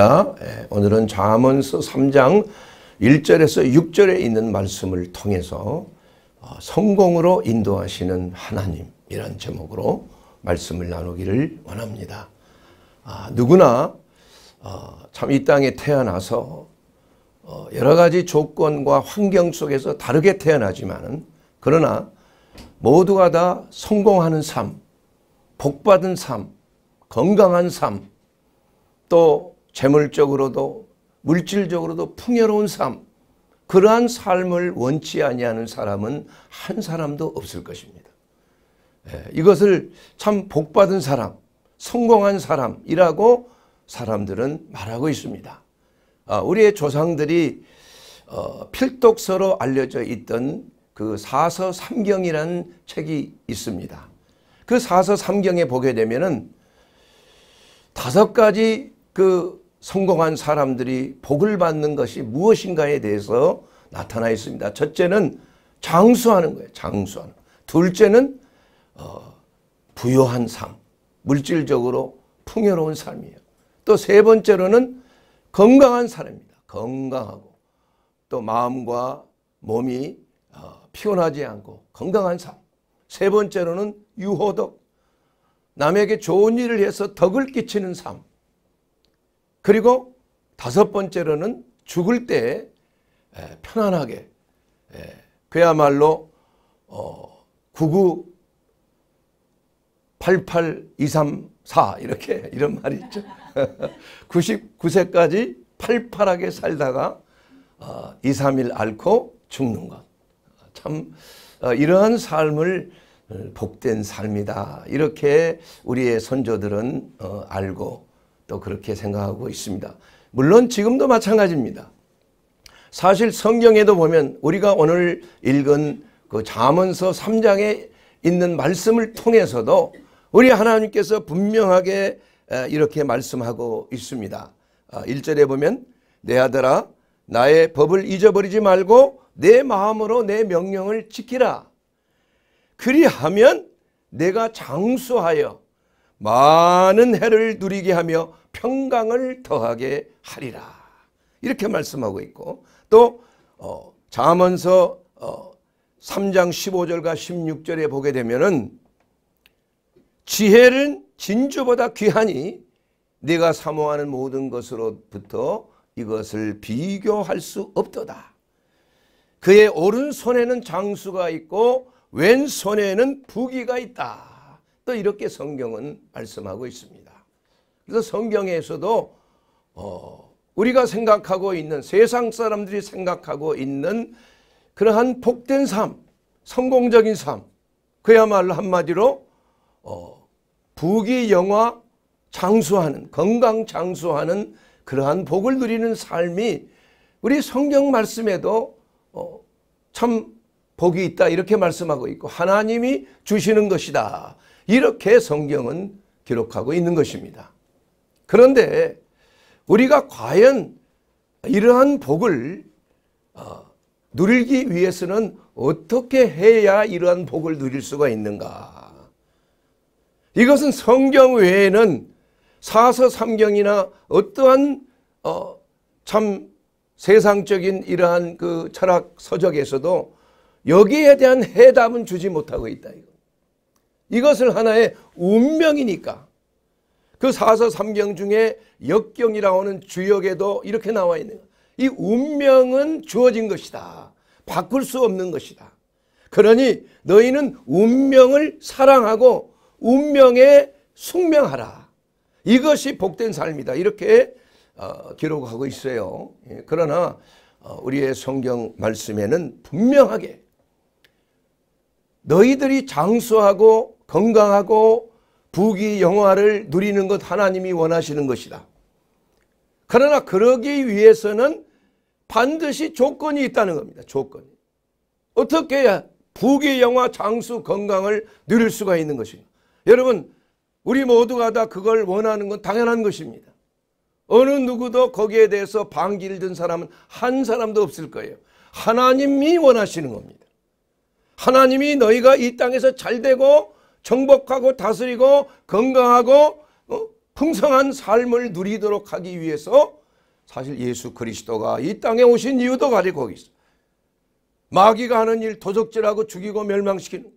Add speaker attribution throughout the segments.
Speaker 1: 예, 오늘은 자문서 3장 1절에서 6절에 있는 말씀을 통해서 어, 성공으로 인도하시는 하나님이란 제목으로 말씀을 나누기를 원합니다. 아, 누구나 어, 참이 땅에 태어나서 어, 여러 가지 조건과 환경 속에서 다르게 태어나지만 그러나 모두가 다 성공하는 삶, 복받은 삶, 건강한 삶, 또 재물적으로도 물질적으로도 풍요로운 삶 그러한 삶을 원치 아니하는 사람은 한 사람도 없을 것입니다. 예, 이것을 참 복받은 사람 성공한 사람이라고 사람들은 말하고 있습니다. 아, 우리의 조상들이 어, 필독서로 알려져 있던 그 사서 삼경이라는 책이 있습니다. 그 사서 삼경에 보게 되면은 다섯 가지 그 성공한 사람들이 복을 받는 것이 무엇인가에 대해서 나타나 있습니다. 첫째는 장수하는 거예요. 장수하는. 둘째는 어, 부유한 삶, 물질적으로 풍요로운 삶이에요. 또 세 번째로는 건강한 사람입니다. 건강하고 또 마음과 몸이 어, 피곤하지 않고 건강한 삶. 세 번째로는 유호덕. 남에게 좋은 일을 해서 덕을 끼치는 삶. 그리고 다섯 번째로는 죽을 때 편안하게 그야말로 어, 99 88 234 이렇게 이런 말이 있죠. 99세까지 팔팔하게 살다가 어, 2, 3일 앓고 죽는 것. 참 어, 이러한 삶을 어, 복된 삶이다. 이렇게 우리의 선조들은 어, 알고 또 그렇게 생각하고 있습니다. 물론 지금도 마찬가지입니다. 사실 성경에도 보면 우리가 오늘 읽은 그 자문서 3장에 있는 말씀을 통해서도 우리 하나님께서 분명하게 이렇게 말씀하고 있습니다. 1절에 아, 보면 내 아들아 나의 법을 잊어버리지 말고 내 마음으로 내 명령을 지키라. 그리하면 내가 장수하여 많은 해를 누리게 하며 평강을 더하게 하리라. 이렇게 말씀하고 있고 또 어, 자문서 어, 3장 15절과 16절에 보게 되면은 지혜는 진주보다 귀하니 네가 사모하는 모든 것으로부터 이것을 비교할 수 없도다. 그의 오른손에는 장수가 있고 왼손에는 부귀가 있다. 또 이렇게 성경은 말씀하고 있습니다. 그래서 성경에서도 어, 우리가 생각하고 있는 세상 사람들이 생각하고 있는 그러한 복된 삶, 성공적인 삶, 그야말로 한마디로 어, 부귀 영화 장수하는 건강 장수하는 그러한 복을 누리는 삶이 우리 성경 말씀에도 어, 참 복이 있다 이렇게 말씀하고 있고 하나님이 주시는 것이다 이렇게 성경은 기록하고 있는 것입니다. 그런데 우리가 과연 이러한 복을 어, 누리기 위해서는 어떻게 해야 이러한 복을 누릴 수가 있는가? 이것은 성경 외에는 사서 삼경이나 어떠한 어, 참 세상적인 이러한 그 철학 서적에서도 여기에 대한 해답은 주지 못하고 있다. 이것을 하나의 운명이니까 그 사서 3경 중에 역경이라고 하는 주역에도 이렇게 나와 있네요. 이 운명은 주어진 것이다. 바꿀 수 없는 것이다. 그러니 너희는 운명을 사랑하고 운명에 숙명하라. 이것이 복된 삶이다. 이렇게 어, 기록하고 있어요. 예, 그러나 어, 우리의 성경 말씀에는 분명하게 너희들이 장수하고 건강하고 부귀 영화를 누리는 것 하나님이 원하시는 것이다. 그러나 그러기 위해서는 반드시 조건이 있다는 겁니다. 조건. 어떻게 해야 부귀 영화 장수 건강을 누릴 수가 있는 것이냐. 여러분 우리 모두가 다 그걸 원하는 건 당연한 것입니다. 어느 누구도 거기에 대해서 반기를 든 사람은 한 사람도 없을 거예요. 하나님이 원하시는 겁니다. 하나님이 너희가 이 땅에서 잘 되고 정복하고 다스리고 건강하고 어, 풍성한 삶을 누리도록 하기 위해서 사실 예수 그리스도가 이 땅에 오신 이유도 가지고 거기 있어. 마귀가 하는 일 도적질하고 죽이고 멸망시키는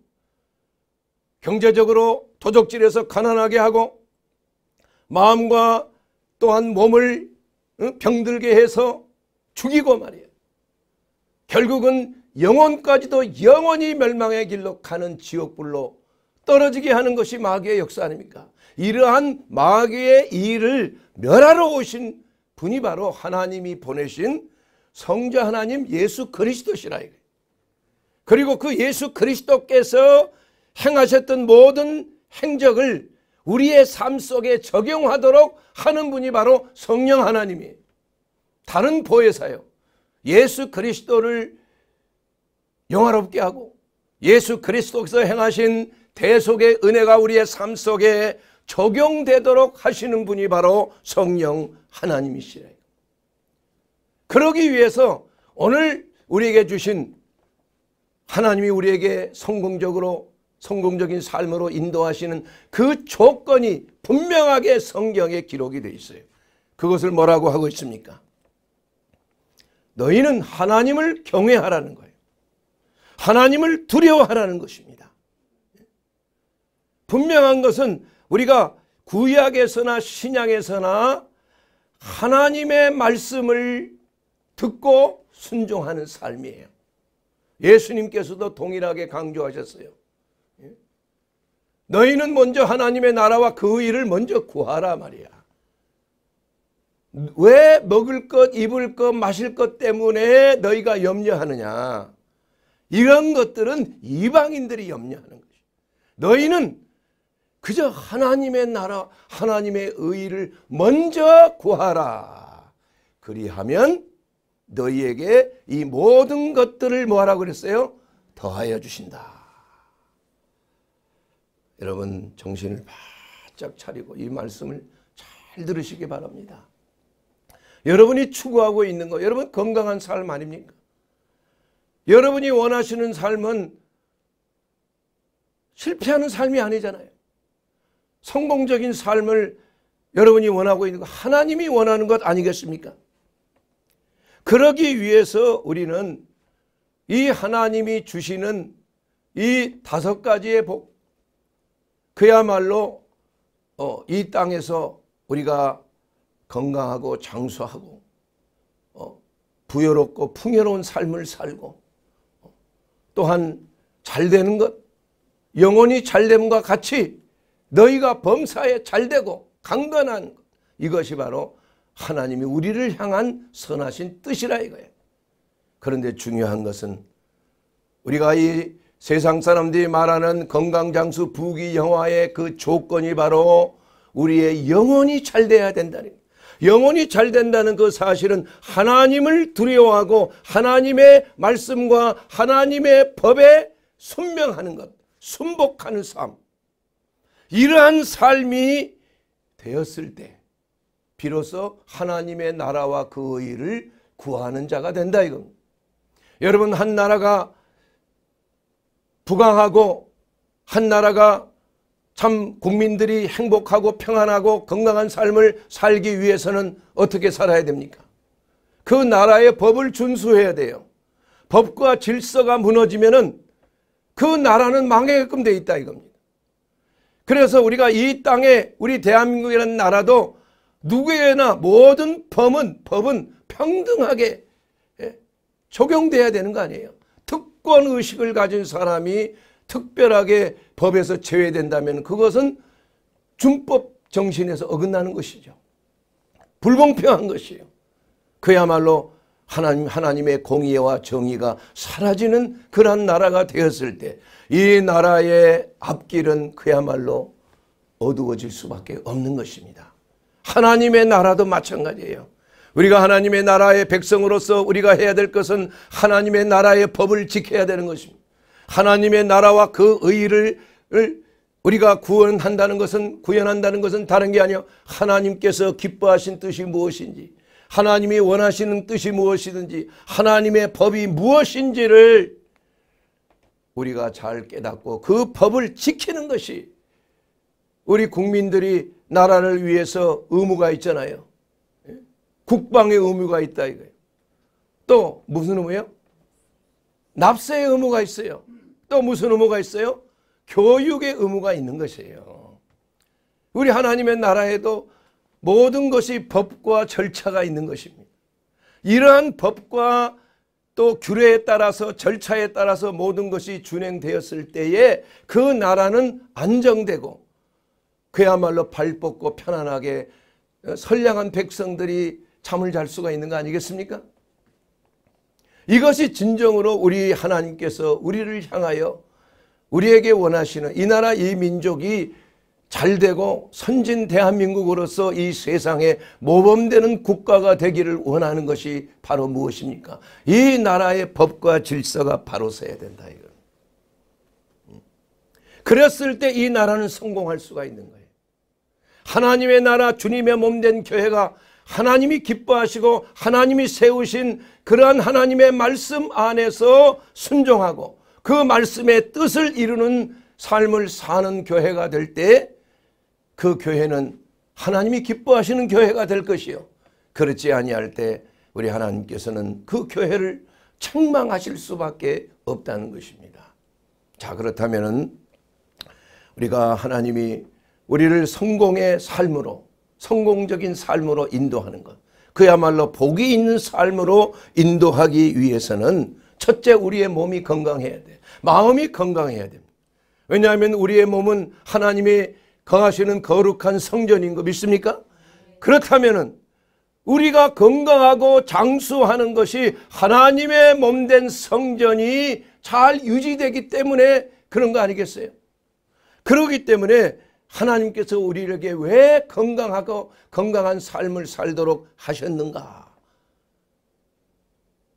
Speaker 1: 경제적으로 도적질해서 가난하게 하고 마음과 또한 몸을 어, 병들게 해서 죽이고 말이에 결국은 영혼까지도 영원히 멸망의 길로 가는 지옥불로 떨어지게 하는 것이 마귀의 역사 아닙니까? 이러한 마귀의 일을 멸하러 오신 분이 바로 하나님이 보내신 성자 하나님 예수 그리스도시라 이래. 그리고 그 예수 그리스도께서 행하셨던 모든 행적을 우리의 삶 속에 적용하도록 하는 분이 바로 성령 하나님이에요. 다른 보혜사요. 예수 그리스도를 영화롭게 하고 예수 그리스도께서 행하신 대속의 은혜가 우리의 삶 속에 적용되도록 하시는 분이 바로 성령 하나님이시래요. 그러기 위해서 오늘 우리에게 주신 하나님이 우리에게 성공적으로 성공적인 삶으로 인도하시는 그 조건이 분명하게 성경에 기록이 되어 있어요. 그것을 뭐라고 하고 있습니까? 너희는 하나님을 경외하라는 거예요. 하나님을 두려워하라는 것입니다. 분명한 것은 우리가 구약에서나 신약에서나 하나님의 말씀을 듣고 순종하는 삶이에요. 예수님께서도 동일하게 강조하셨어요. 예? 너희는 먼저 하나님의 나라와 그 일을 먼저 구하라 말이야. 왜 먹을 것, 입을 것, 마실 것 때문에 너희가 염려하느냐. 이런 것들은 이방인들이 염려하는 것이. 너희는 그저 하나님의 나라 하나님의 의를 먼저 구하라. 그리하면 너희에게 이 모든 것들을 뭐하라 그랬어요? 더하여 주신다. 여러분 정신을 바짝 차리고 이 말씀을 잘 들으시기 바랍니다. 여러분이 추구하고 있는 거 여러분 건강한 삶 아닙니까? 여러분이 원하시는 삶은 실패하는 삶이 아니잖아요. 성공적인 삶을 여러분이 원하고 있는 것, 하나님이 원하는 것 아니겠습니까? 그러기 위해서 우리는 이 하나님이 주시는 이 다섯 가지의 복, 그야말로 어, 이 땅에서 우리가 건강하고 장수하고 어, 부여롭고 풍요로운 삶을 살고 어, 또한 잘 되는 것, 영혼이 잘됨과 같이 너희가 범사에 잘되고 강건한 것. 이것이 바로 하나님이 우리를 향한 선하신 뜻이라 이거예요. 그런데 중요한 것은 우리가 이 세상 사람들이 말하는 건강장수 부귀 영화의 그 조건이 바로 우리의 영혼이 잘 돼야 된다는 영혼이 잘 된다는 그 사실은 하나님을 두려워하고 하나님의 말씀과 하나님의 법에 순명하는 것, 순복하는 삶. 이러한 삶이 되었을 때 비로소 하나님의 나라와 그 의를 구하는 자가 된다 이겁니다. 여러분 한 나라가 부강하고 한 나라가 참 국민들이 행복하고 평안하고 건강한 삶을 살기 위해서는 어떻게 살아야 됩니까? 그 나라의 법을 준수해야 돼요. 법과 질서가 무너지면그 나라는 망해게끔 돼 있다 이겁니다. 그래서 우리가 이 땅에 우리 대한민국이라는 나라도 누구에나 모든 범은 법은 평등하게 예, 적용돼야 되는 거 아니에요. 특권 의식을 가진 사람이 특별하게 법에서 제외된다면 그것은 준법 정신에서 어긋나는 것이죠. 불공평한 것이에요. 그야말로 하나님, 하나님의 공의와 정의가 사라지는 그러한 나라가 되었을 때이 나라의 앞길은 그야말로 어두워질 수밖에 없는 것입니다. 하나님의 나라도 마찬가지예요. 우리가 하나님의 나라의 백성으로서 우리가 해야 될 것은 하나님의 나라의 법을 지켜야 되는 것입니다. 하나님의 나라와 그 의의를 우리가 구원한다는 것은 구현한다는 것은 다른 게 아니요 하나님께서 기뻐하신 뜻이 무엇인지 하나님이 원하시는 뜻이 무엇이든지 하나님의 법이 무엇인지를 우리가 잘 깨닫고 그 법을 지키는 것이 우리 국민들이 나라를 위해서 의무가 있잖아요. 예? 국방의 의무가 있다 이거예요. 또 무슨 의무요? 납세의 의무가 있어요. 또 무슨 의무가 있어요? 교육의 의무가 있는 것이에요. 우리 하나님의 나라에도 모든 것이 법과 절차가 있는 것입니다. 이러한 법과 또 규례에 따라서 절차에 따라서 모든 것이 준행되었을 때에 그 나라는 안정되고 그야말로 발 뻗고 편안하게 어, 선량한 백성들이 잠을 잘 수가 있는 거 아니겠습니까? 이것이 진정으로 우리 하나님께서 우리를 향하여 우리에게 원하시는 이 나라 이 민족이 잘되고 선진 대한민국으로서 이 세상에 모범되는 국가가 되기를 원하는 것이 바로 무엇입니까? 이 나라의 법과 질서가 바로 서야 된다 이거. 음. 그랬을 때 이 나라는 성공할 수가 있는 거예요. 하나님의 나라 주님의 몸 된 교회가 하나님이 기뻐하시고 하나님이 세우신 그러한 하나님의 말씀 안에서 순종하고 그 말씀의 뜻을 이루는 삶을 사는 교회가 될때 그 교회는 하나님이 기뻐하시는 교회가 될 것이요. 그렇지 아니할 때 우리 하나님께서는 그 교회를 책망하실 수밖에 없다는 것입니다. 자그렇다면 우리가 하나님이 우리를 성공의 삶으로 성공적인 삶으로 인도하는 것 그야말로 복이 있는 삶으로 인도하기 위해서는 첫째 우리의 몸이 건강해야 돼 마음이 건강해야 됩니다. 왜냐하면 우리의 몸은 하나님의 거하시는 거룩한 성전인 거 믿습니까? 그렇다면은 우리가 건강하고 장수하는 것이 하나님의 몸된 성전이 잘 유지되기 때문에 그런 거 아니겠어요? 그러기 때문에 하나님께서 우리에게 왜 건강하고 건강한 삶을 살도록 하셨는가?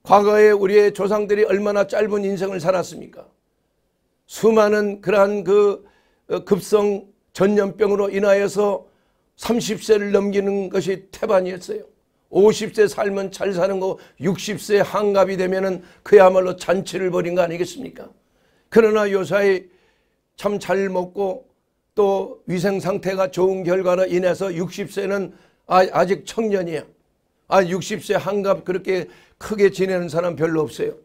Speaker 1: 과거에 우리의 조상들이 얼마나 짧은 인생을 살았습니까? 수많은 그러한 그 어, 급성 전염병으로 인하여서 30세를 넘기는 것이 태반이었어요. 50세 살면 잘 사는 거 60세 한갑이 되면은 그야말로 잔치를 벌인 거 아니겠습니까? 그러나 요사이 참 잘 먹고 또 위생 상태가 좋은 결과로 인해서 60세는 아, 직 청년이야. 아 60세 한갑 그렇게 크게 지내는 사람 별로 없어요.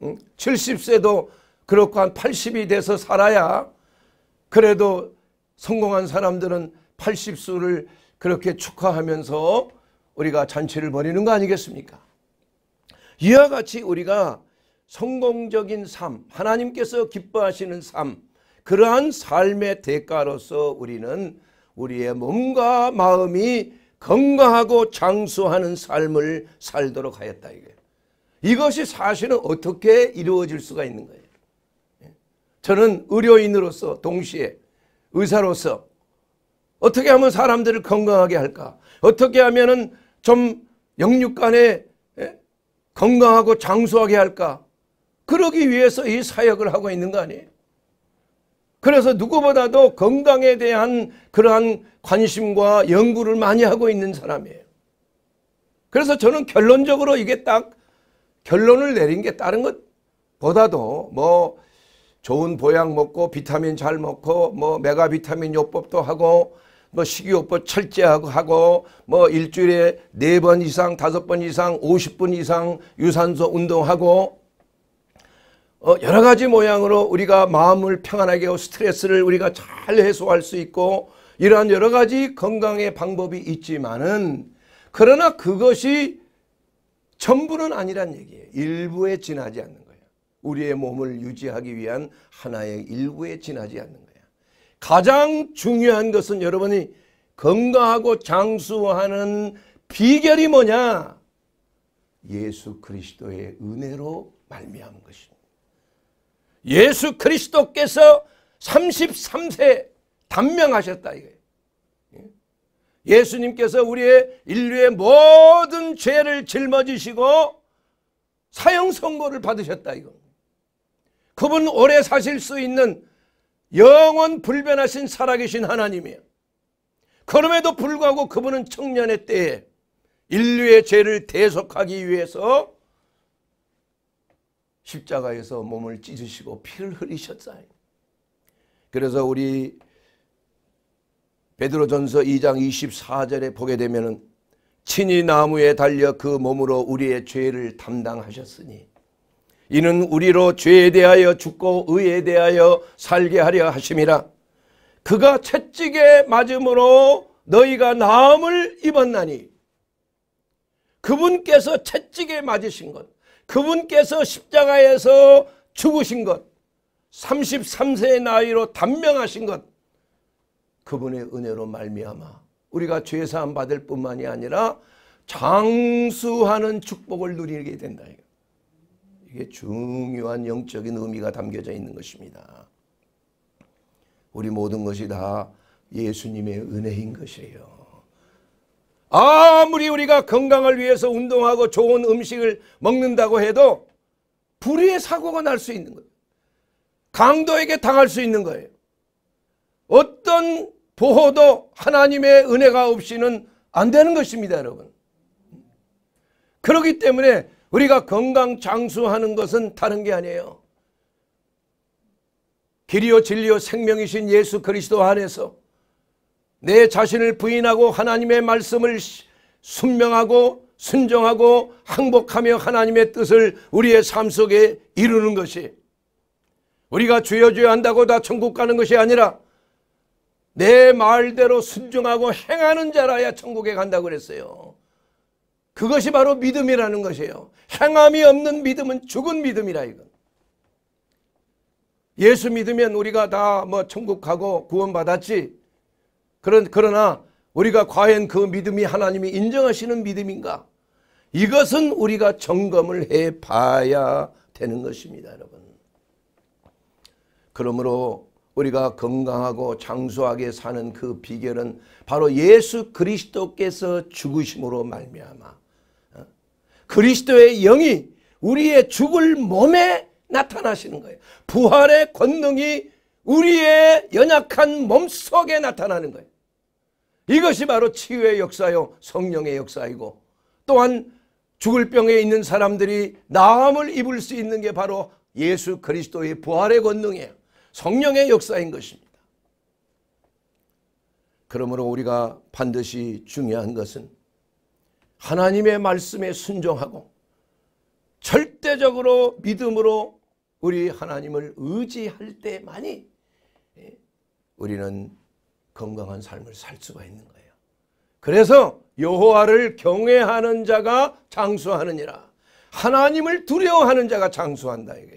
Speaker 1: 70세도 그렇고 한 80이 돼서 살아야 그래도 성공한 사람들은 80수를 그렇게 축하하면서 우리가 잔치를 벌이는 거 아니겠습니까? 이와 같이 우리가 성공적인 삶, 하나님께서 기뻐하시는 삶, 그러한 삶의 대가로서 우리는 우리의 몸과 마음이 건강하고 장수하는 삶을 살도록 하였다 이것이 사실은 어떻게 이루어질 수가 있는 거예요. 예? 저는 의료인으로서 동시에 의사로서 어떻게 하면 사람들을 건강하게 할까? 어떻게 하면은 좀 영육간에 건강하고 장수하게 할까? 그러기 위해서 이 사역을 하고 있는 거 아니에요? 그래서 누구보다도 건강에 대한 그러한 관심과 연구를 많이 하고 있는 사람이에요. 그래서 저는 결론적으로 이게 딱 결론을 내린 게 다른 것보다도 뭐 좋은 보약 먹고 비타민 잘 먹고 뭐 메가 비타민 요법도 하고 뭐 식이요법 철저하고 하고 뭐 일주일에 네 번 이상 다섯 번 이상 오십 분 이상 유산소 운동하고 어 여러 가지 모양으로 우리가 마음을 평안하게 하고 스트레스를 우리가 잘 해소할 수 있고 이러한 여러 가지 건강의 방법이 있지만은 그러나 그것이 전부는 아니란 얘기예요. 일부에 지나지 않는 것. 우리의 몸을 유지하기 위한 하나의 일부에 지나지 않는 거야. 가장 중요한 것은 여러분이 건강하고 장수하는 비결이 뭐냐? 예수 그리스도의 은혜로 말미암은 것입니다. 예수 그리스도께서 33세 단명하셨다 이거예요. 예? 예수님께서 우리의 인류의 모든 죄를 짊어지시고 사형 선고를 받으셨다 이거. 그분 오래 사실 수 있는 영원 불변하신 살아계신 하나님이에요. 그럼에도 불구하고 그분은 청년의 때에 인류의 죄를 대속하기 위해서 십자가에서 몸을 찢으시고 피를 흘리셨어요. 그래서 우리 베드로전서 2장 24절에 보게 되면 친히 나무에 달려 그 몸으로 우리의 죄를 담당하셨으니 이는 우리로 죄에 대하여 죽고 의에 대하여 살게 하려 하심이라. 그가 채찍에 맞음으로 너희가 나음을 입었나니 그분께서 채찍에 맞으신 것 그분께서 십자가에서 죽으신 것 33세의 나이로 단명하신 것 그분의 은혜로 말미암아 우리가 죄사함 받을 뿐만이 아니라 장수하는 축복을 누리게 된다 이거. 이게 중요한 영적인 의미가 담겨져 있는 것입니다. 우리 모든 것이 다 예수님의 은혜인 것이에요. 아무리 우리가 건강을 위해서 운동하고 좋은 음식을 먹는다고 해도 불의의 사고가 날 수 있는 거예요. 강도에게 당할 수 있는 거예요. 어떤 보호도 하나님의 은혜가 없이는 안 되는 것입니다, 여러분. 그렇기 때문에 우리가 건강 장수하는 것은 다른 게 아니에요. 길이요 진리요 생명이신 예수 그리스도 안에서 내 자신을 부인하고 하나님의 말씀을 순명하고 순정하고 항복하며 하나님의 뜻을 우리의 삶 속에 이루는 것이 우리가 주여 주여 한다고 다 천국 가는 것이 아니라 내 말대로 순종하고 행하는 자라야 천국에 간다고 그랬어요. 그것이 바로 믿음이라는 것이에요. 행함이 없는 믿음은 죽은 믿음이라 이건. 예수 믿으면 우리가 다 뭐 천국 가고 구원받았지. 그런 그러나 우리가 과연 그 믿음이 하나님이 인정하시는 믿음인가? 이것은 우리가 점검을 해 봐야 되는 것입니다, 여러분. 그러므로 우리가 건강하고 장수하게 사는 그 비결은 바로 예수 그리스도께서 죽으심으로 말미암아 그리스도의 영이 우리의 죽을 몸에 나타나시는 거예요. 부활의 권능이 우리의 연약한 몸속에 나타나는 거예요. 이것이 바로 치유의 역사요 성령의 역사이고 또한 죽을 병에 있는 사람들이 나음을 입을 수 있는 게 바로 예수 그리스도의 부활의 권능이에요. 성령의 역사인 것입니다. 그러므로 우리가 반드시 중요한 것은 하나님의 말씀에 순종하고 절대적으로 믿음으로 우리 하나님을 의지할 때만이 예, 우리는 건강한 삶을 살 수가 있는 거예요. 그래서 여호와를 경외하는 자가 장수하느니라. 하나님을 두려워하는 자가 장수한다 이거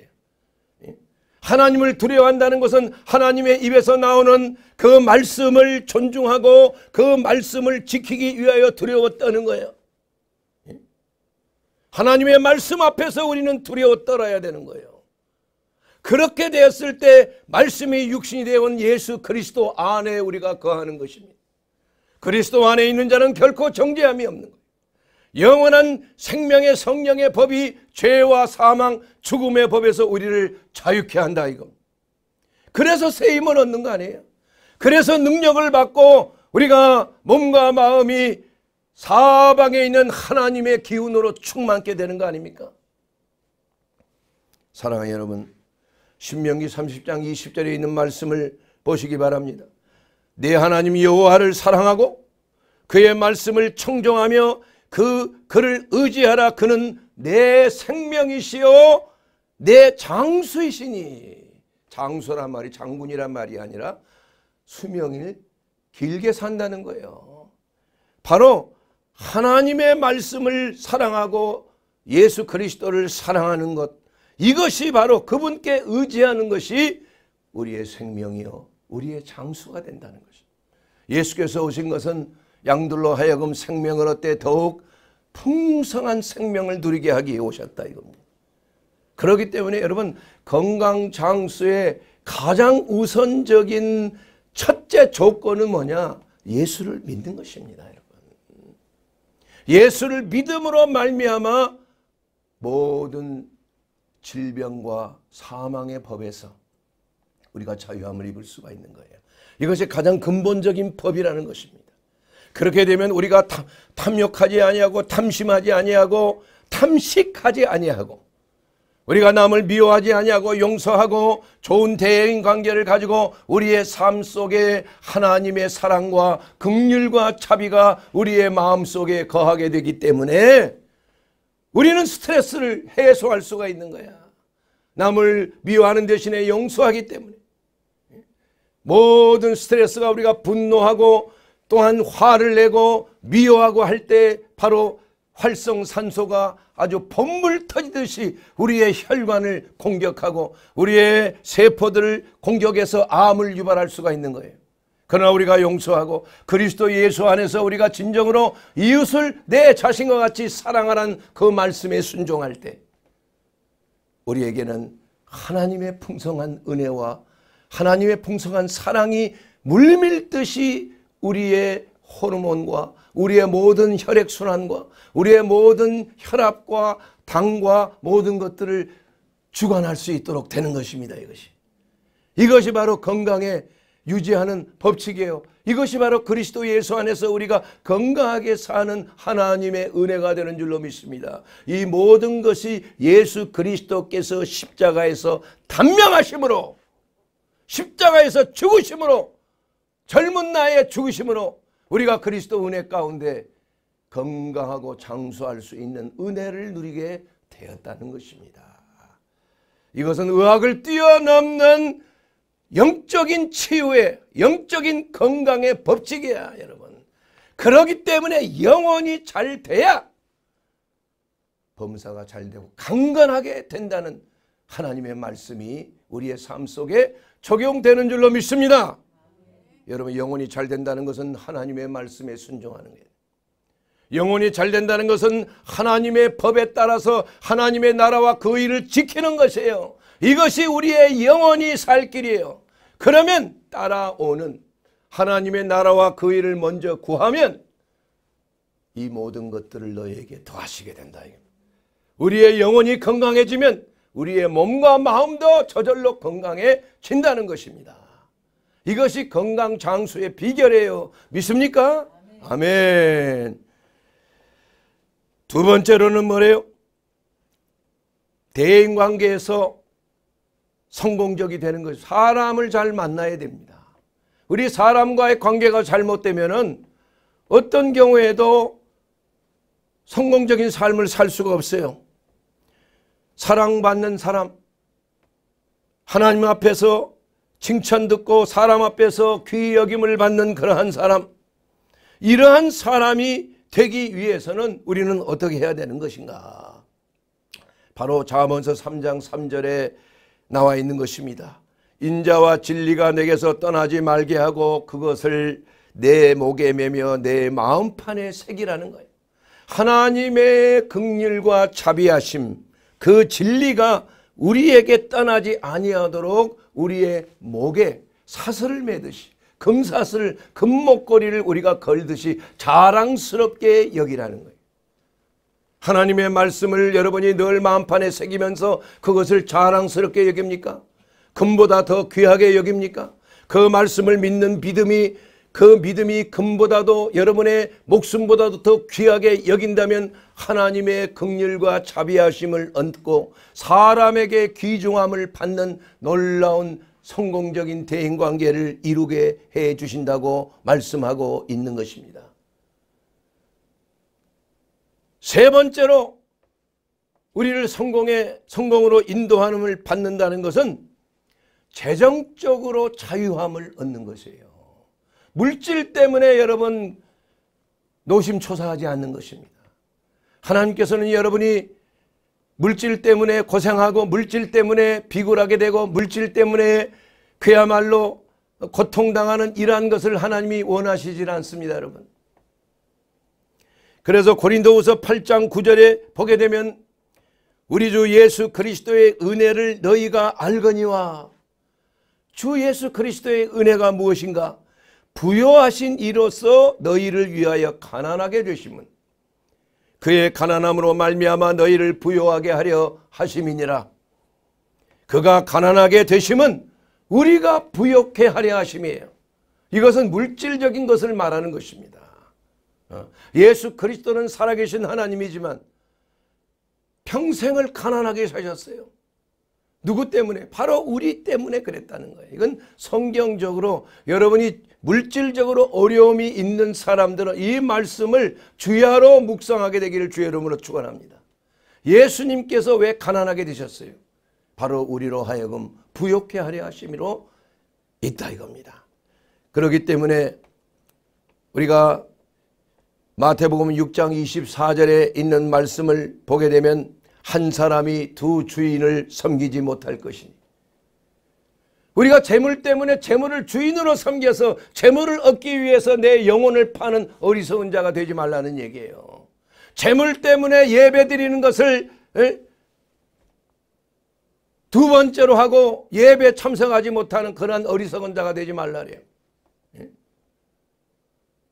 Speaker 1: 예? 하나님을 두려워한다는 것은 하나님의 입에서 나오는 그 말씀을 존중하고 그 말씀을 지키기 위하여 두려웠다는 거예요. 하나님의 말씀 앞에서 우리는 두려워 떨어야 되는 거예요. 그렇게 되었을 때 말씀이 육신이 되어온 예수 그리스도 안에 우리가 거하는 것입니다. 그리스도 안에 있는 자는 결코 정죄함이 없는 거예요. 영원한 생명의 성령의 법이 죄와 사망, 죽음의 법에서 우리를 자유케 한다 이겁니다. 그래서 새 힘을 얻는 거 아니에요? 그래서 능력을 받고 우리가 몸과 마음이 사방에 있는 하나님의 기운으로 충만게 되는 거 아닙니까? 사랑하는 여러분, 신명기 30장 20절에 있는 말씀을 보시기 바랍니다. 네 하나님 여호와를 사랑하고 그의 말씀을 청종하며 그 그를 의지하라 그는 내 생명이시요 내 장수이시니 장수란 말이 장군이란 말이 아니라 수명을 길게 산다는 거예요. 바로 하나님의 말씀을 사랑하고 예수 그리스도를 사랑하는 것 이것이 바로 그분께 의지하는 것이 우리의 생명이요 우리의 장수가 된다는 것입니다. 예수께서 오신 것은 양들로 하여금 생명을 얻되 더욱 풍성한 생명을 누리게 하기 오셨다 이겁니다. 그렇기 때문에 여러분 건강 장수의 가장 우선적인 첫째 조건은 뭐냐? 예수를 믿는 것입니다. 여러분. 예수를 믿음으로 말미암아 모든 질병과 사망의 법에서 우리가 자유함을 입을 수가 있는 거예요. 이것이 가장 근본적인 법이라는 것입니다. 그렇게 되면 우리가 탐, 욕하지 아니하고 탐심하지 아니하고 탐식하지 아니하고 우리가 남을 미워하지 아니하고 용서하고 좋은 대인 관계를 가지고 우리의 삶 속에 하나님의 사랑과 긍휼과 차비가 우리의 마음 속에 거하게 되기 때문에 우리는 스트레스를 해소할 수가 있는 거야. 남을 미워하는 대신에 용서하기 때문에 모든 스트레스가 우리가 분노하고 또한 화를 내고 미워하고 할 때 바로 활성산소가 아주 범물 터지듯이 우리의 혈관을 공격하고 우리의 세포들을 공격해서 암을 유발할 수가 있는 거예요. 그러나 우리가 용서하고 그리스도 예수 안에서 우리가 진정으로 이웃을 내 자신과 같이 사랑하라는 그 말씀에 순종할 때 우리에게는 하나님의 풍성한 은혜와 하나님의 풍성한 사랑이 물밀듯이 우리의 호르몬과 우리의 모든 혈액순환과 우리의 모든 혈압과 당과 모든 것들을 주관할 수 있도록 되는 것입니다. 이것이. 이것이 바로 건강에 유지하는 법칙이에요. 이것이 바로 그리스도 예수 안에서 우리가 건강하게 사는 하나님의 은혜가 되는 줄로 믿습니다. 이 모든 것이 예수 그리스도께서 십자가에서 단명하심으로 십자가에서 죽으심으로 젊은 나이에 죽으심으로 우리가 그리스도 은혜 가운데 건강하고 장수할 수 있는 은혜를 누리게 되었다는 것입니다. 이것은 의학을 뛰어넘는 영적인 치유의 영적인 건강의 법칙이야 여러분. 그러기 때문에 영혼이 잘 돼야 범사가 잘 되고 강건하게 된다는 하나님의 말씀이 우리의 삶 속에 적용되는 줄로 믿습니다. 여러분 영혼이 잘 된다는 것은 하나님의 말씀에 순종하는 것. 영혼이 잘 된다는 것은 하나님의 법에 따라서 하나님의 나라와 그 일을 지키는 것이에요. 이것이 우리의 영원히 살 길이에요. 그러면 따라오는 하나님의 나라와 그 일을 먼저 구하면 이 모든 것들을 너에게 더하시게 된다. 우리의 영혼이 건강해지면 우리의 몸과 마음도 저절로 건강해진다는 것입니다. 이것이 건강 장수의 비결이에요. 믿습니까? 아멘. 두 번째로는 뭐래요? 대인 관계에서 성공적이 되는 것이 사람을 잘 만나야 됩니다. 우리 사람과의 관계가 잘못되면 어떤 경우에도 성공적인 삶을 살 수가 없어요. 사랑받는 사람, 하나님 앞에서 칭찬 듣고 사람 앞에서 귀히 여김을 받는 그러한 사람 이러한 사람이 되기 위해서는 우리는 어떻게 해야 되는 것인가 바로 자문서 3장 3절에 나와 있는 것입니다 인자와 진리가 내게서 떠나지 말게 하고 그것을 내 목에 매며 내 마음판에 새기라는 거예요 하나님의 극률과 자비하심 그 진리가 우리에게 떠나지 아니하도록 우리의 목에 사슬을 매듯이 금사슬, 금목걸이를 우리가 걸듯이 자랑스럽게 여기라는 거예요. 하나님의 말씀을 여러분이 늘 마음판에 새기면서 그것을 자랑스럽게 여깁니까? 금보다 더 귀하게 여깁니까? 그 말씀을 믿는 믿음이 그 믿음이 금보다도 여러분의 목숨보다도 더 귀하게 여긴다면 하나님의 극률과 자비하심을 얻고 사람에게 귀중함을 받는 놀라운 성공적인 대인관계를 이루게 해 주신다고 말씀하고 있는 것입니다. 세 번째로 우리를 성공에, 성공으로 인도함을 받는다는 것은 재정적으로 자유함을 얻는 것이에요. 물질 때문에 여러분 노심초사하지 않는 것입니다. 하나님께서는 여러분이 물질 때문에 고생하고 물질 때문에 비굴하게 되고 물질 때문에 그야말로 고통당하는 이러한 것을 하나님이 원하시질 않습니다 여러분. 그래서 고린도후서 8장 9절에 보게 되면 우리 주 예수 그리스도의 은혜를 너희가 알거니와 주 예수 그리스도의 은혜가 무엇인가 부여하신 이로써 너희를 위하여 가난하게 되심은 그의 가난함으로 말미암아 너희를 부여하게 하려 하심이니라. 그가 가난하게 되심은 우리가 부욕해 하려 하심이에요. 이것은 물질적인 것을 말하는 것입니다. 어? 예수 그리스도는 살아계신 하나님이지만 평생을 가난하게 사셨어요. 누구 때문에? 바로 우리 때문에 그랬다는 거예요. 이건 성경적으로 여러분이 물질적으로 어려움이 있는 사람들은 이 말씀을 주야로 묵상하게 되기를 주의 이름으로 축원합니다. 예수님께서 왜 가난하게 되셨어요? 바로 우리로 하여금 부욕해 하려 하심이로 있다 이겁니다. 그렇기 때문에 우리가 마태복음 6장 24절에 있는 말씀을 보게 되면 한 사람이 두 주인을 섬기지 못할 것이니 우리가 재물 때문에 재물을 주인으로 섬겨서 재물을 얻기 위해서 내 영혼을 파는 어리석은 자가 되지 말라는 얘기예요. 재물 때문에 예배 드리는 것을 두 번째로 하고 예배 참석하지 못하는 그러한 어리석은 자가 되지 말라래요.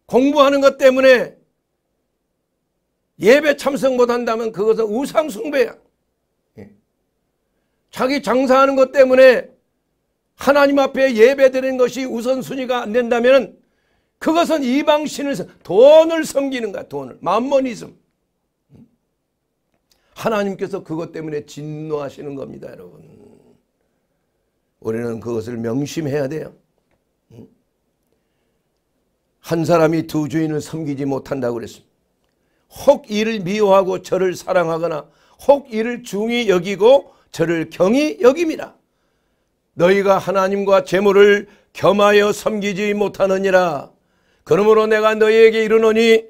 Speaker 1: 공부하는 것 때문에 예배 참석 못한다면 그것은 우상숭배야. 자기 장사하는 것 때문에 하나님 앞에 예배드리는 것이 우선순위가 안 된다면 그것은 이방신을 돈을 섬기는 거야 돈을 만머니즘 하나님께서 그것 때문에 진노하시는 겁니다 여러분 우리는 그것을 명심해야 돼요 한 사람이 두 주인을 섬기지 못한다고 그랬습니다 혹 이를 미워하고 저를 사랑하거나 혹 이를 중히 여기고 저를 경히 여깁니다 너희가 하나님과 재물을 겸하여 섬기지 못하느니라. 그러므로 내가 너희에게 이르노니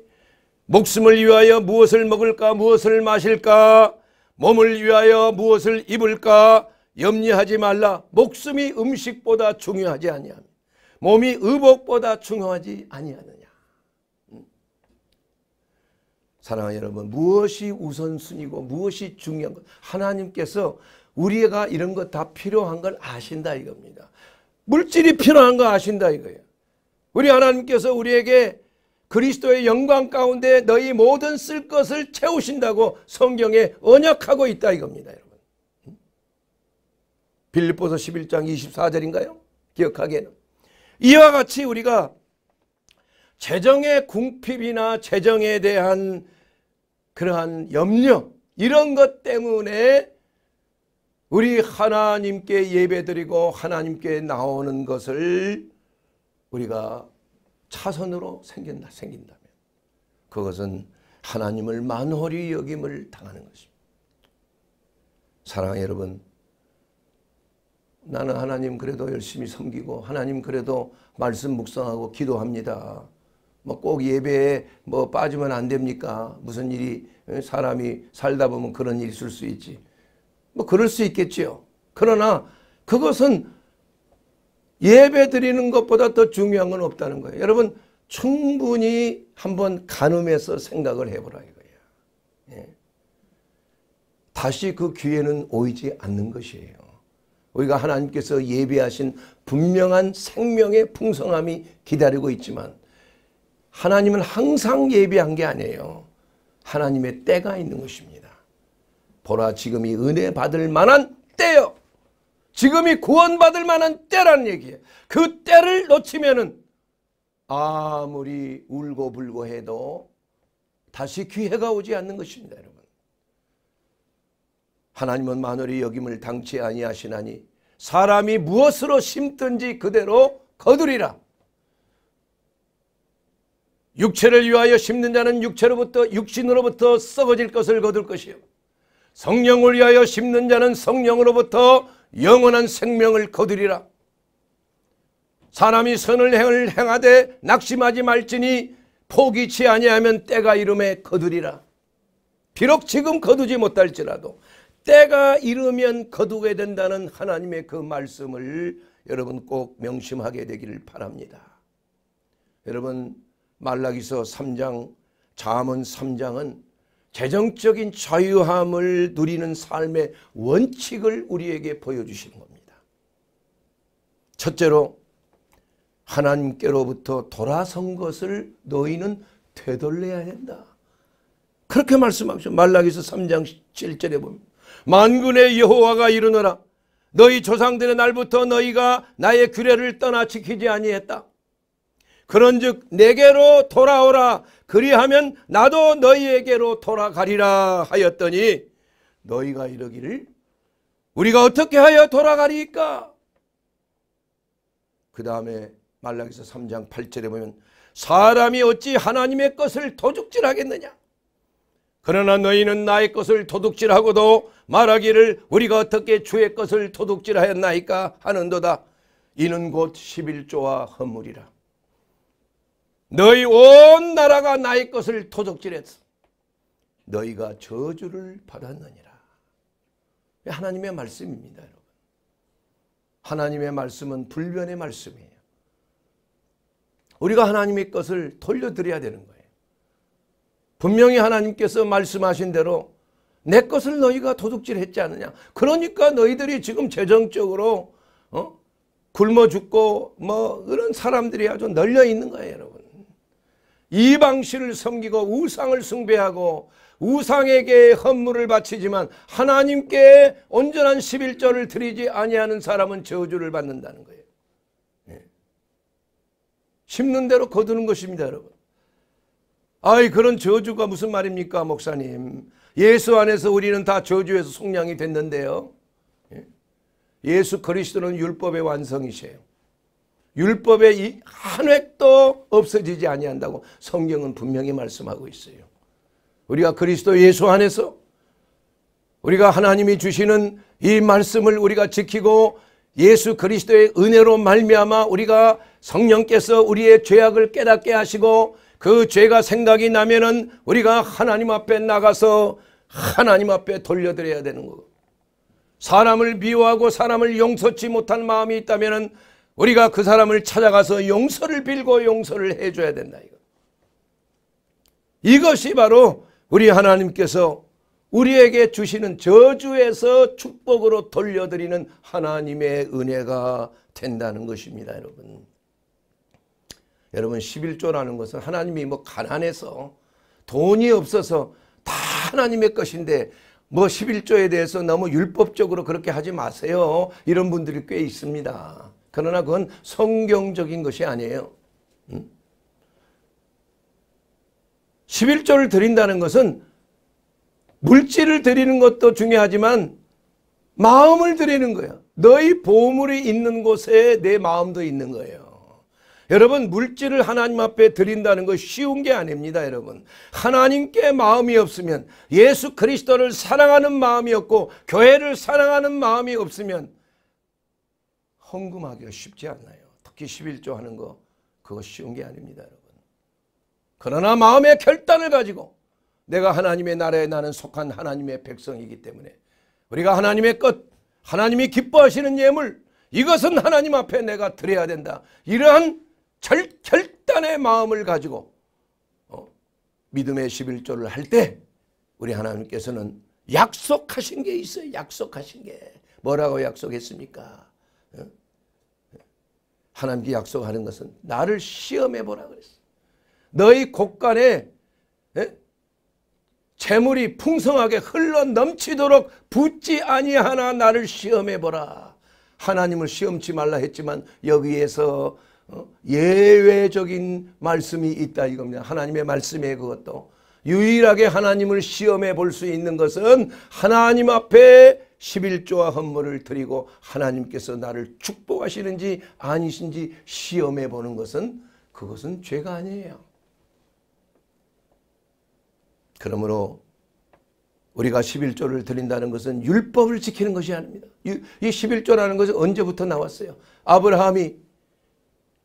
Speaker 1: 목숨을 위하여 무엇을 먹을까 무엇을 마실까 몸을 위하여 무엇을 입을까 염려하지 말라. 목숨이 음식보다 중요하지 아니하며 몸이 의복보다 중요하지 아니하느냐. 음. 사랑하는 여러분 무엇이 우선순위고 무엇이 중요한 것 하나님께서 우리가 이런 거다 필요한 걸 아신다 이겁니다. 물질이 필요한 거 아신다 이거예요. 우리 하나님께서 우리에게 그리스도의 영광 가운데 너희 모든 쓸 것을 채우신다고 성경에 언약하고 있다 이겁니다. 여러분. 빌립보서 11장 24절인가요? 기억하기에는. 이와 같이 우리가 재정의 궁핍이나 재정에 대한 그러한 염려 이런 것 때문에 우리 하나님께 예배드리고 하나님께 나오는 것을 우리가 차선으로 생긴다, 생긴다면 그것은 하나님을 만홀히 여김을 당하는 것입니다. 사랑하 여러분 나는 하나님 그래도 열심히 섬기고 하나님 그래도 말씀 묵상하고 기도합니다. 뭐 꼭 예배에 뭐 빠지면 안 됩니까? 무슨 일이 사람이 살다 보면 그런 일이 있을 수 있지. 뭐 그럴 수 있겠지요. 그러나 그것은 예배 드리는 것보다 더 중요한 건 없다는 거예요. 여러분 충분히 한번 가늠해서 생각을 해보라 이거예요. 예. 다시 그 기회는 오이지 않는 것이에요. 우리가 하나님께서 예배하신 분명한 생명의 풍성함이 기다리고 있지만 하나님은 항상 예배한 게 아니에요. 하나님의 때가 있는 것입니다. 보라 지금이 은혜 받을 만한 때요. 지금이 구원받을 만한 때라는 얘기예요. 그 때를 놓치면은 아무리 울고 불고 해도 다시 기회가 오지 않는 것입니다, 여러분. 하나님은 만월의 여김을 당치 아니하시나니 사람이 무엇으로 심든지 그대로 거두리라. 육체를 위하여 심는 자는 육체로부터 육신으로부터 썩어질 것을 거둘 것이요. 성령을 위하여 심는 자는 성령으로부터 영원한 생명을 거두리라. 사람이 선을 행하되 낙심하지 말지니 포기치 아니하면 때가 이름에 거두리라. 비록 지금 거두지 못할지라도 때가 이르면 거두게 된다는 하나님의 그 말씀을 여러분 꼭 명심하게 되기를 바랍니다. 여러분 말라기서 3장 잠언 3장은 재정적인 자유함을 누리는 삶의 원칙을 우리에게 보여주시는 겁니다. 첫째로 하나님께로부터 돌아선 것을 너희는 되돌려야 한다. 그렇게 말씀하시죠. 말라기서 3장 7절에 보면 만군의 여호와가 이르노라 너희 조상들의 날부터 너희가 나의 규례를 떠나 지키지 아니했다. 그런즉 내게로 돌아오라 그리하면 나도 너희에게로 돌아가리라 하였더니 너희가 이러기를 우리가 어떻게 하여 돌아가리까? 그 다음에 말라기서 3장 8절에 보면 사람이 어찌 하나님의 것을 도둑질하겠느냐? 그러나 너희는 나의 것을 도둑질하고도 말하기를 우리가 어떻게 주의 것을 도둑질하였나이까 하는도다. 이는 곧 11조와 허물이라. 너희 온 나라가 나의 것을 토독질했어. 너희가 저주를 받았느니라. 하나님의 말씀입니다, 여러분. 하나님의 말씀은 불변의 말씀이에요. 우리가 하나님의 것을 돌려드려야 되는 거예요. 분명히 하나님께서 말씀하신 대로 내 것을 너희가 도둑질했지 않느냐. 그러니까 너희들이 지금 재정적으로 어? 굶어 죽고 뭐 그런 사람들이 아주 널려 있는 거예요, 여러분. 이방신을 섬기고 우상을 숭배하고 우상에게 헌물을 바치지만 하나님께 온전한 11절을 드리지 아니하는 사람은 저주를 받는다는 거예요. 예. 심는 대로 거두는 것입니다, 여러분. 아이 그런 저주가 무슨 말입니까, 목사님? 예수 안에서 우리는 다 저주에서 속량이 됐는데요. 예? 예수 그리스도는 율법의 완성이세요. 율법의 이 한 획도 없어지지 아니한다고 성경은 분명히 말씀하고 있어요. 우리가 그리스도 예수 안에서 우리가 하나님이 주시는 이 말씀을 우리가 지키고 예수 그리스도의 은혜로 말미암아 우리가 성령께서 우리의 죄악을 깨닫게 하시고 그 죄가 생각이 나면은 우리가 하나님 앞에 나가서 하나님 앞에 돌려드려야 되는 거 사람을 미워하고 사람을 용서치 못한 마음이 있다면은 우리가 그 사람을 찾아가서 용서를 빌고 용서를 해줘야 된다. 이거. 이것이 바로 우리 하나님께서 우리에게 주시는 저주에서 축복으로 돌려드리는 하나님의 은혜가 된다는 것입니다. 여러분. 여러분 11조라는 것은 하나님이 뭐 가난해서 돈이 없어서 다 하나님의 것인데 뭐 11조에 대해서 너무 율법적으로 그렇게 하지 마세요. 이런 분들이 꽤 있습니다. 그러나 그건 성경적인 것이 아니에요. 11조를 드린다는 것은 물질을 드리는 것도 중요하지만 마음을 드리는 거예요. 너희 보물이 있는 곳에 내 마음도 있는 거예요. 여러분 물질을 하나님 앞에 드린다는 거 쉬운 게 아닙니다 여러분 하나님께 마음이 없으면 예수 그리스도를 사랑하는 마음이 없고 교회를 사랑하는 마음이 없으면 헌금하기가 쉽지 않아요. 특히 11조 하는 거 그거 쉬운 게 아닙니다, 여러분. 그러나 마음의 결단을 가지고 내가 하나님의 나라에 나는 속한 하나님의 백성이기 때문에 우리가 하나님의 것, 하나님이 기뻐하시는 예물 이것은 하나님 앞에 내가 드려야 된다. 이러한 절, 결단의 마음을 가지고 어, 믿음의 11조를 할 때 우리 하나님께서는 약속하신 게 있어요. 약속하신 게. 뭐라고 약속했습니까? 어? 하나님께 약속하는 것은 나를 시험해 보라 그랬어. 너희 곳간에 에? 예? 재물이 풍성하게 흘러 넘치도록 붙지 아니하나 나를 시험해 보라. 하나님을 시험치 말라 했지만 여기에서 어, 예외적인 말씀이 있다 이겁니다. 하나님의 말씀에 그것도 유일하게 하나님을 시험해 볼 수 있는 것은 하나님 앞에 11조와 헌물을 드리고 하나님께서 나를 축복하시는지 아니신지 시험해 보는 것은 그것은 죄가 아니에요. 그러므로 우리가 11조를 드린다는 것은 율법을 지키는 것이 아닙니다. 이 11조라는 것은 언제부터 나왔어요? 아브라함이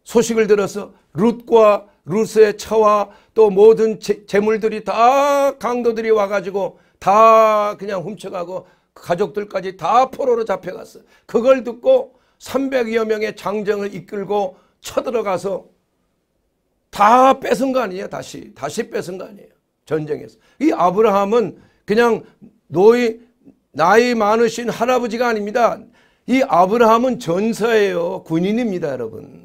Speaker 1: 소식을 들어서 룻과 루스의 처와또 모든 재, 재물들이 다 강도들이 와가지고 다 그냥 훔쳐가고 그 가족들까지 다 포로로 잡혀갔어. 그걸 듣고 300여 명의 장정을 이끌고 쳐들어가서 다 뺏은 거 아니에요. 다시 다시 뺏은 거 아니에요. 전쟁에서. 이 아브라함은 그냥 노이 나이 많으신 할아버지가 아닙니다. 이 아브라함은 전사예요. 군인입니다, 여러분.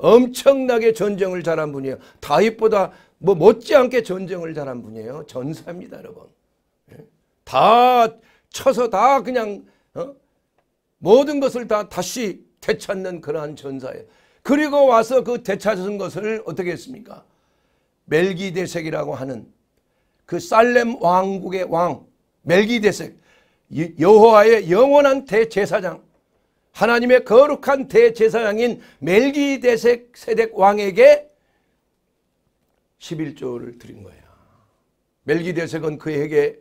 Speaker 1: 엄청나게 전쟁을 잘한 분이에요. 다윗보다 뭐 못지않게 전쟁을 잘한 분이에요. 전사입니다, 여러분. 예? 다 쳐서 다 그냥 어? 모든 것을 다 다시 되찾는 그러한 전사예요. 그리고 와서 그 되찾은 것을 어떻게 했습니까? 멜기대색이라고 하는 그 살렘 왕국의 왕 멜기대색 여호와의 영원한 대제사장 하나님의 거룩한 대제사장인 멜기데색 세덱 왕에게 11조를 드린 거예요. 멜기데색은 그에게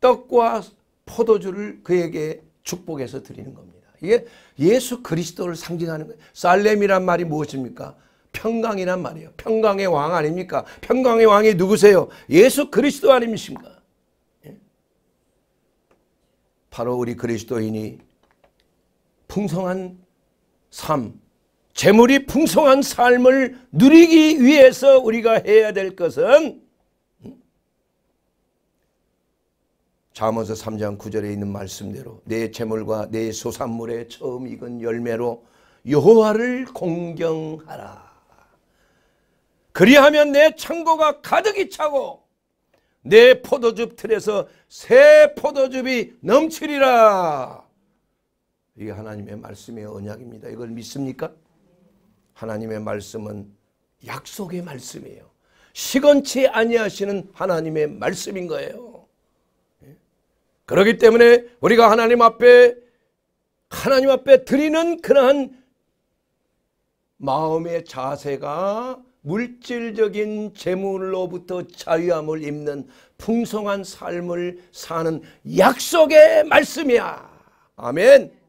Speaker 1: 떡과 포도주를 그에게 축복해서 드리는 겁니다. 이게 예수 그리스도를 상징하는 거예요. 살렘이란 말이 무엇입니까? 평강이란 말이에요. 평강의 왕 아닙니까? 평강의 왕이 누구세요? 예수 그리스도 아닙니까? 예? 바로 우리 그리스도인이 풍성한 삶, 재물이 풍성한 삶을 누리기 위해서 우리가 해야 될 것은 자문서 3장 9절에 있는 말씀대로 내 재물과 내 소산물의 처음 익은 열매로 여호와를 공경하라. 그리하면 내 창고가 가득히 차고 내 포도즙 틀에서 새 포도즙이 넘치리라. 이게 하나님의 말씀의 언약입니다. 이걸 믿습니까? 하나님의 말씀은 약속의 말씀이에요. 시건치 아니하시는 하나님의 말씀인 거예요. 예? 그렇기 때문에 우리가 하나님 앞에 하나님 앞에 드리는 그러한 마음의 자세가 물질적인 재물로부터 자유함을 입는 풍성한 삶을 사는 약속의 말씀이야. 아멘.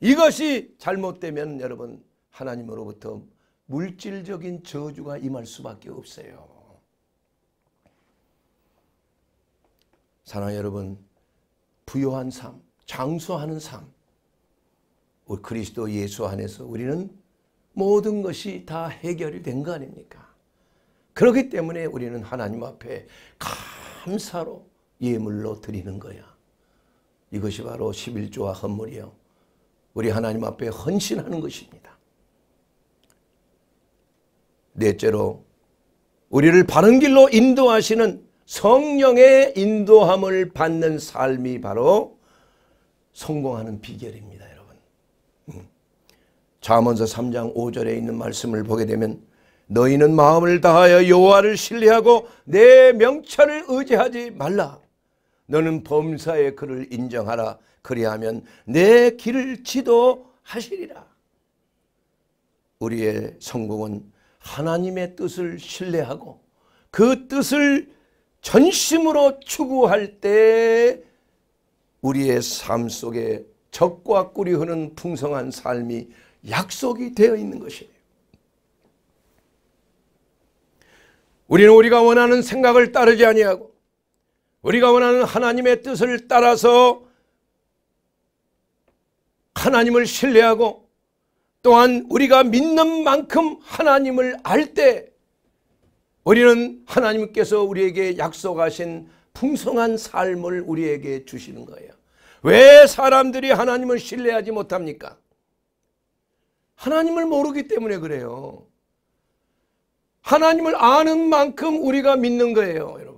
Speaker 1: 이것이 잘못되면 여러분 하나님으로부터 물질적인 저주가 임할 수밖에 없어요. 사랑 여러분 부요한 삶 장수하는 삶 우리 그리스도 예수 안에서 우리는 모든 것이 다 해결이 된 거 아닙니까? 그렇기 때문에 우리는 하나님 앞에 감사로 예물로 드리는 거야. 이것이 바로 11조와 헌물이요. 우리 하나님 앞에 헌신하는 것입니다. 넷째로 우리를 바른 길로 인도하시는 성령의 인도함을 받는 삶이 바로 성공하는 비결입니다. 여러분. 자문서 음. 3장 5절에 있는 말씀을 보게 되면 너희는 마음을 다하여 여호와를 신뢰하고 내 명철을 의지하지 말라. 너는 범사에 그를 인정하라. 그리하면 내 길을 지도하시리라. 우리의 성공은 하나님의 뜻을 신뢰하고 그 뜻을 전심으로 추구할 때 우리의 삶 속에 적과 꿀이 흐는 풍성한 삶이 약속이 되어 있는 것이에요. 우리는 우리가 원하는 생각을 따르지 아니하고 우리가 원하는 하나님의 뜻을 따라서 하나님을 신뢰하고 또한 우리가 믿는 만큼 하나님을 알 때 우리는 하나님께서 우리에게 약속하신 풍성한 삶을 우리에게 주시는 거예요. 왜 사람들이 하나님을 신뢰하지 못합니까? 하나님을 모르기 때문에 그래요. 하나님을 아는 만큼 우리가 믿는 거예요, 여러분.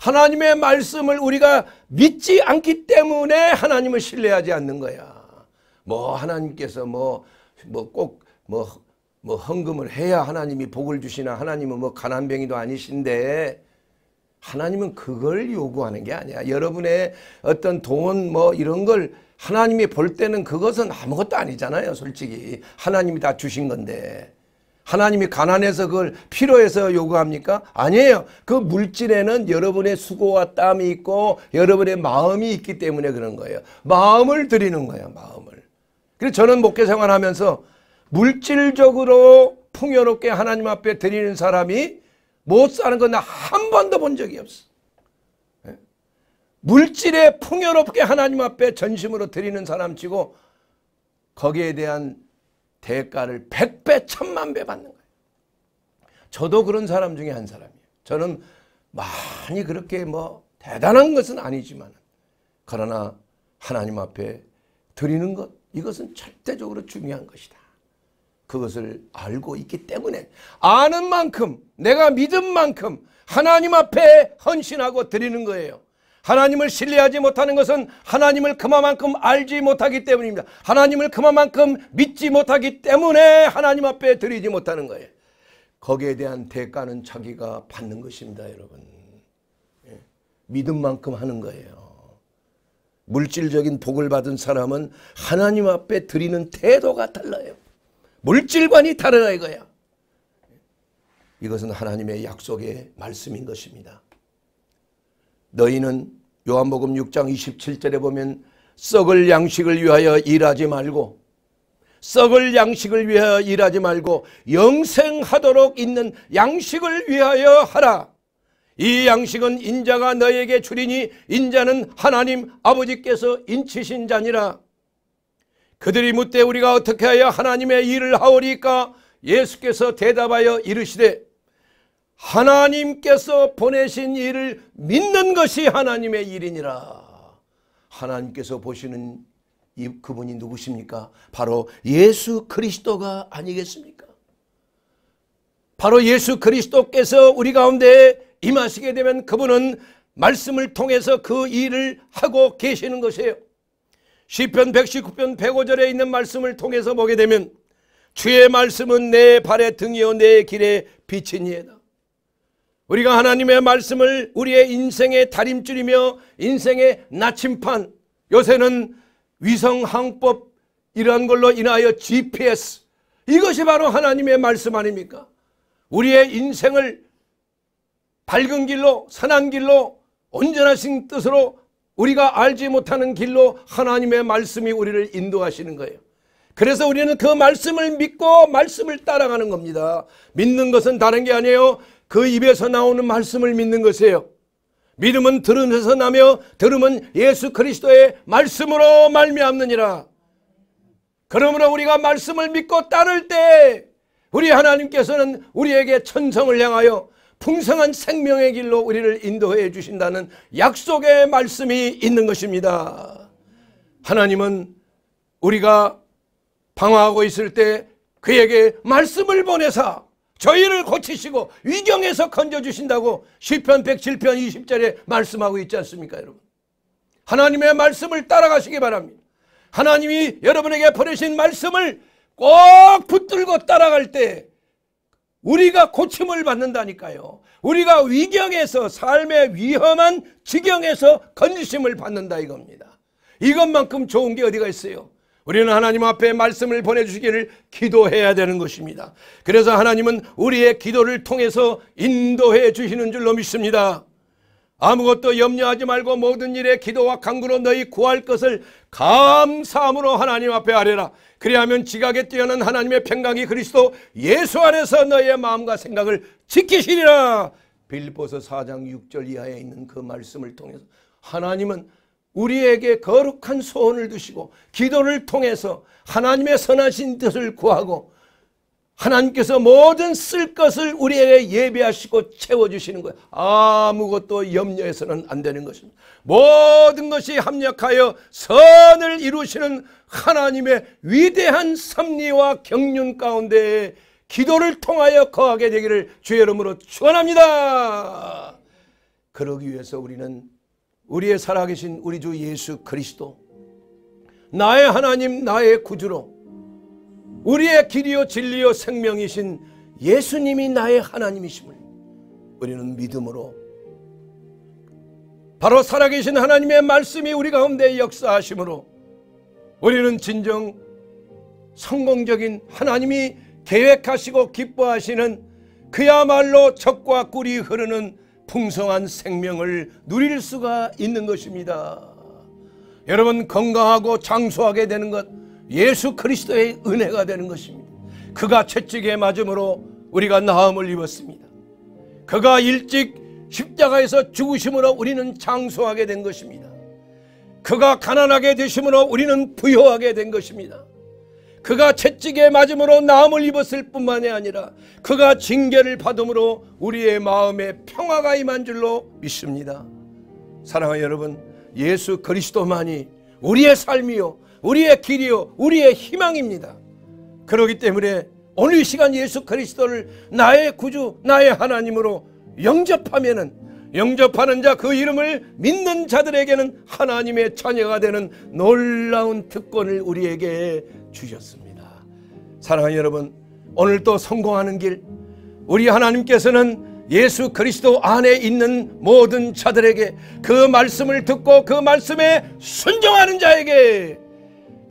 Speaker 1: 하나님의 말씀을 우리가 믿지 않기 때문에 하나님을 신뢰하지 않는 거야. 뭐 하나님께서 뭐 뭐 꼭뭐 뭐, 뭐 헌금을 해야 하나님이 복을 주시나 하나님은 뭐 가난뱅이도 아니신데 하나님은 그걸 요구하는 게 아니야. 여러분의 어떤 돈 뭐 이런 걸 하나님이 볼 때는 그것은 아무것도 아니잖아요. 솔직히 하나님이 다 주신 건데 하나님이 가난해서 그걸 필요해서 요구합니까? 아니에요. 그 물질에는 여러분의 수고와 땀이 있고 여러분의 마음이 있기 때문에 그런 거예요. 마음을 드리는 거예요. 마음을. 그래서 저는 목회 생활하면서 물질적으로 풍요롭게 하나님 앞에 드리는 사람이 못 사는 건 나 한 번도 본 적이 없어. 예? 물질에 풍요롭게 하나님 앞에 전심으로 드리는 사람치고 거기에 대한 대가를 백배천만배 받는 거예요. 저도 그런 사람 중에 한 사람이에요. 저는 많이 그렇게 뭐 대단한 것은 아니지만 그러나 하나님 앞에 드리는 것 이것은 절대적으로 중요한 것이다. 그것을 알고 있기 때문에 아는 만큼 내가 믿은 만큼 하나님 앞에 헌신하고 드리는 거예요. 하나님을 신뢰하지 못하는 것은 하나님을 그만큼 알지 못하기 때문입니다. 하나님을 그만큼 믿지 못하기 때문에 하나님 앞에 드리지 못하는 거예요. 거기에 대한 대가는 자기가 받는 것입니다, 여러분. 예. 믿음만큼 하는 거예요. 물질적인 복을 받은 사람은 하나님 앞에 드리는 태도가 달라요. 물질관이 다르다 이거야. 이것은 하나님의 약속의 말씀인 것입니다. 너희는 요한복음 6장 27절에 보면 썩을 양식을 위하여 일하지 말고 썩을 양식을 위하여 일하지 말고 영생하도록 있는 양식을 위하여 하라. 이 양식은 인자가 너에게 주리니 인자는 하나님 아버지께서 인치신 자니라. 그들이 묻되 우리가 어떻게 하여 하나님의 일을 하오리까? 예수께서 대답하여 이르시되 하나님께서 보내신 일을 믿는 것이 하나님의 일이니라. 하나님께서 보시는 그분이 누구십니까? 바로 예수 그리스도가 아니겠습니까? 바로 예수 그리스도께서 우리 가운데 임하시게 되면 그분은 말씀을 통해서 그 일을 하고 계시는 것이에요. 시편 119편 105절에 있는 말씀을 통해서 보게 되면 주의 말씀은 내 발의 등이요 내 길의 빛이니에다. 우리가 하나님의 말씀을 우리의 인생의 다림줄이며 인생의 나침판 요새는 위성항법 이러한 걸로 인하여 GPS 이것이 바로 하나님의 말씀 아닙니까? 우리의 인생을 밝은 길로 선한 길로 온전하신 뜻으로 우리가 알지 못하는 길로 하나님의 말씀이 우리를 인도하시는 거예요. 그래서 우리는 그 말씀을 믿고 말씀을 따라가는 겁니다. 믿는 것은 다른 게 아니에요. 그 입에서 나오는 말씀을 믿는 것이에요. 믿음은 들음에서 나며 들음은 예수 그리스도의 말씀으로 말미암느니라. 그러므로 우리가 말씀을 믿고 따를 때 우리 하나님께서는 우리에게 천성을 향하여 풍성한 생명의 길로 우리를 인도해 주신다는 약속의 말씀이 있는 것입니다. 하나님은 우리가 방황하고 있을 때 그에게 말씀을 보내사 저희를 고치시고 위경에서 건져주신다고 1 0편 107편 20절에 말씀하고 있지 않습니까 여러분 하나님의 말씀을 따라가시기 바랍니다 하나님이 여러분에게 보내신 말씀을 꼭 붙들고 따라갈 때 우리가 고침을 받는다니까요 우리가 위경에서 삶의 위험한 지경에서 건지심을 받는다 이겁니다 이것만큼 좋은 게 어디가 있어요 우리는 하나님 앞에 말씀을 보내주시기를 기도해야 되는 것입니다. 그래서 하나님은 우리의 기도를 통해서 인도해 주시는 줄로 믿습니다. 아무것도 염려하지 말고 모든 일에 기도와 간구로 너희 구할 것을 감사함으로 하나님 앞에 아뢰라. 그리하면 지각에 뛰어난 하나님의 평강이 그리스도 예수 안에서 너희의 마음과 생각을 지키시리라. 빌보서 4장 6절 이하에 있는 그 말씀을 통해서 하나님은 우리에게 거룩한 소원을 두시고 기도를 통해서 하나님의 선하신 뜻을 구하고 하나님께서 모든 쓸 것을 우리에게 예배하시고 채워주시는 거예요. 아무것도 염려해서는 안 되는 것입니다. 모든 것이 합력하여 선을 이루시는 하나님의 위대한 섭리와 경륜 가운데 기도를 통하여 거하게 되기를 주의 이름으로 축원합니다. 그러기 위해서 우리는 우리의 살아계신 우리 주 예수 그리스도 나의 하나님 나의 구주로 우리의 길이요 진리요 생명이신 예수님이 나의 하나님이심을 우리는 믿음으로 바로 살아계신 하나님의 말씀이 우리 가운데 역사하심으로 우리는 진정 성공적인 하나님이 계획하시고 기뻐하시는 그야말로 적과 꿀이 흐르는 풍성한 생명을 누릴 수가 있는 것입니다. 여러분 건강하고 장수하게 되는 것 예수 그리스도의 은혜가 되는 것입니다. 그가 채찍에 맞음으로 우리가 나음을 입었습니다. 그가 일찍 십자가에서 죽으심으로 우리는 장수하게 된 것입니다. 그가 가난하게 되심으로 우리는 부여하게 된 것입니다. 그가 채찍에 맞음으로 나음을 입었을 뿐만이 아니라 그가 징계를 받음으로 우리의 마음에 평화가 임한 줄로 믿습니다. 사랑하는 여러분, 예수 그리스도만이 우리의 삶이요, 우리의 길이요, 우리의 희망입니다. 그러기 때문에 오늘 이 시간 예수 그리스도를 나의 구주, 나의 하나님으로 영접하면은 영접하는 자 그 이름을 믿는 자들에게는 하나님의 자녀가 되는 놀라운 특권을 우리에게 주셨습니다. 사랑하는 여러분, 오늘도 성공하는 길, 우리 하나님께서는 예수 그리스도 안에 있는 모든 자들에게 그 말씀을 듣고 그 말씀에 순종하는 자에게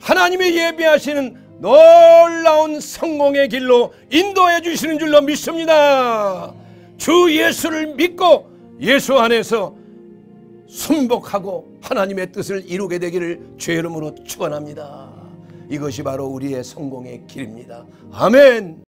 Speaker 1: 하나님의 예비하시는 놀라운 성공의 길로 인도해 주시는 줄로 믿습니다. 주 예수를 믿고 예수 안에서 순복하고 하나님의 뜻을 이루게 되기를 죄 이름으로 축원합니다. 이것이 바로 우리의 성공의 길입니다. 아멘.